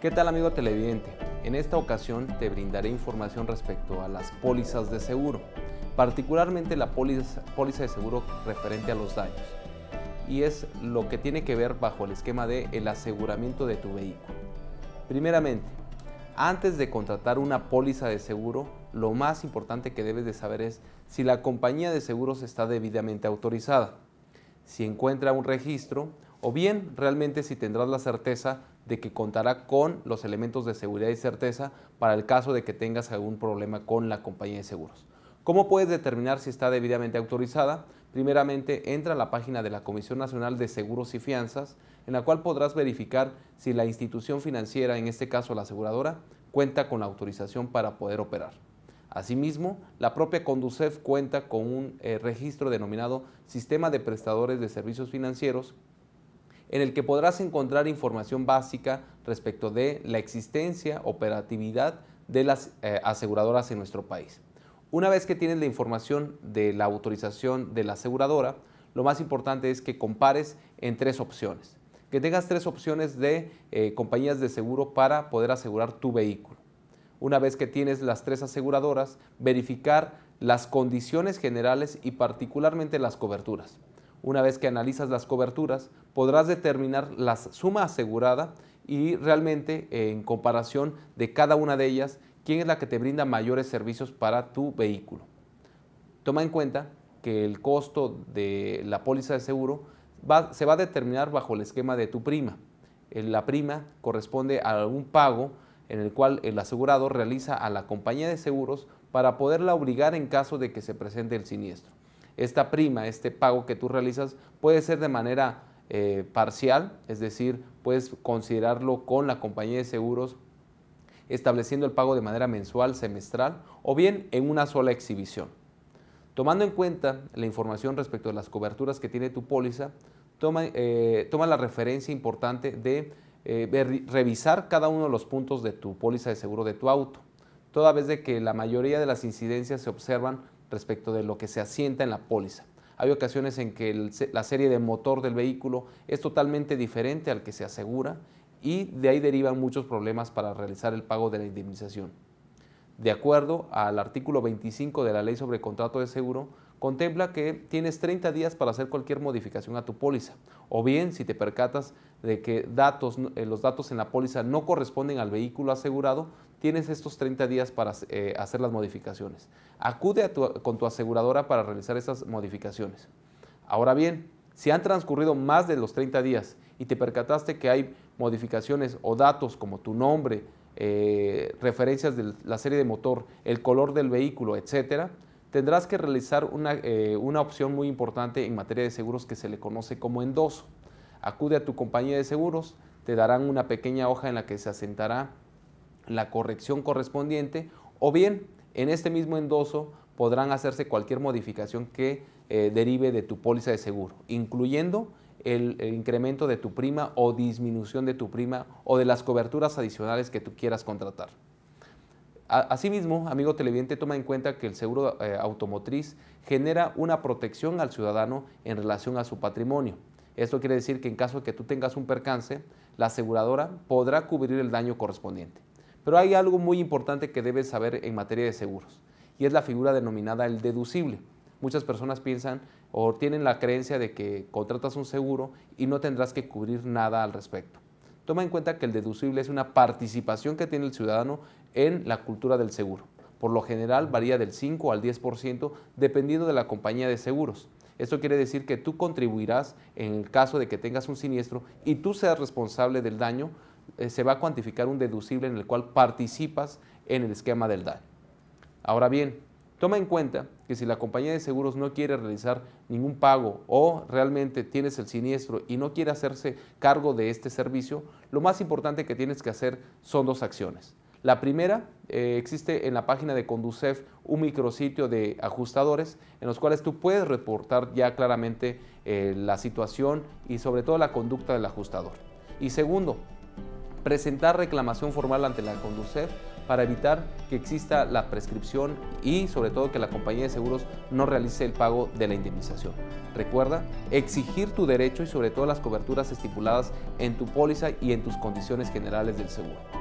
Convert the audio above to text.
¿Qué tal amigo televidente? En esta ocasión te brindaré información respecto a las pólizas de seguro, particularmente la póliza, de seguro referente a los daños. Y es lo que tiene que ver bajo el esquema de el aseguramiento de tu vehículo. Primeramente, antes de contratar una póliza de seguro, lo más importante que debes de saber es si la compañía de seguros está debidamente autorizada, si encuentra un registro o bien realmente si tendrás la certeza de que contará con los elementos de seguridad y certeza para el caso de que tengas algún problema con la compañía de seguros. ¿Cómo puedes determinar si está debidamente autorizada? Primeramente, entra a la página de la Comisión Nacional de Seguros y Fianzas, en la cual podrás verificar si la institución financiera, en este caso la aseguradora, cuenta con la autorización para poder operar. Asimismo, la propia Conducef cuenta con un eh, registro denominado Sistema de Prestadores de Servicios Financieros, en el que podrás encontrar información básica respecto de la existencia, operatividad de las eh, aseguradoras en nuestro país. Una vez que tienes la información de la autorización de la aseguradora, lo más importante es que compares en tres opciones. Que tengas tres opciones de eh, compañías de seguro para poder asegurar tu vehículo. Una vez que tienes las tres aseguradoras, verificar las condiciones generales y particularmente las coberturas. Una vez que analizas las coberturas, podrás determinar la suma asegurada y realmente eh, en comparación de cada una de ellas, quién es la que te brinda mayores servicios para tu vehículo. Toma en cuenta que el costo de la póliza de seguro se va a determinar bajo el esquema de tu prima. Eh, la prima corresponde a algún pago en el cual el asegurado realiza a la compañía de seguros para poderla obligar en caso de que se presente el siniestro esta prima, este pago que tú realizas, puede ser de manera eh, parcial, es decir, puedes considerarlo con la compañía de seguros estableciendo el pago de manera mensual, semestral o bien en una sola exhibición. Tomando en cuenta la información respecto a las coberturas que tiene tu póliza, toma, eh, la referencia importante de eh, revisar cada uno de los puntos de tu póliza de seguro de tu auto, toda vez de que la mayoría de las incidencias se observan respecto de lo que se asienta en la póliza. Hay ocasiones en que la serie de motor del vehículo es totalmente diferente al que se asegura y de ahí derivan muchos problemas para realizar el pago de la indemnización. De acuerdo al artículo 25 de la Ley sobre Contrato de Seguro, contempla que tienes 30 días para hacer cualquier modificación a tu póliza. O bien, si te percatas de que datos, eh, los datos en la póliza no corresponden al vehículo asegurado, tienes estos 30 días para eh, hacer las modificaciones. Acude con tu aseguradora para realizar esas modificaciones. Ahora bien, si han transcurrido más de los 30 días y te percataste que hay modificaciones o datos como tu nombre, eh, referencias de la serie de motor, el color del vehículo, etcétera, tendrás que realizar eh, una, opción muy importante en materia de seguros que se le conoce como endoso. Acude a tu compañía de seguros, te darán una pequeña hoja en la que se asentará la corrección correspondiente o bien en este mismo endoso podrán hacerse cualquier modificación que eh, derive de tu póliza de seguro, incluyendo el, incremento de tu prima o disminución de tu prima o de las coberturas adicionales que tú quieras contratar. Asimismo, amigo televidente, toma en cuenta que el seguro eh, automotriz genera una protección al ciudadano en relación a su patrimonio. Esto quiere decir que en caso de que tú tengas un percance, la aseguradora podrá cubrir el daño correspondiente. Pero hay algo muy importante que debes saber en materia de seguros, y es la figura denominada el deducible. Muchas personas piensan o tienen la creencia de que contratas un seguro y no tendrás que cubrir nada al respecto. Toma en cuenta que el deducible es una participación que tiene el ciudadano en la cultura del seguro. Por lo general varía del 5 al 10% dependiendo de la compañía de seguros. Esto quiere decir que tú contribuirás en el caso de que tengas un siniestro y tú seas responsable del daño, eh, se va a cuantificar un deducible en el cual participas en el esquema del daño. Ahora bien, Toma en cuenta que si la compañía de seguros no quiere realizar ningún pago o realmente tienes el siniestro y no quiere hacerse cargo de este servicio, lo más importante que tienes que hacer son dos acciones. La primera eh, existe en la página de Conducef un micrositio de ajustadores en los cuales tú puedes reportar ya claramente eh, la situación y sobre todo la conducta del ajustador. Y segundo, presentar reclamación formal ante la Conducef para evitar que exista la prescripción y sobre todo que la compañía de seguros no realice el pago de la indemnización. Recuerda exigir tu derecho y sobre todo las coberturas estipuladas en tu póliza y en tus condiciones generales del seguro.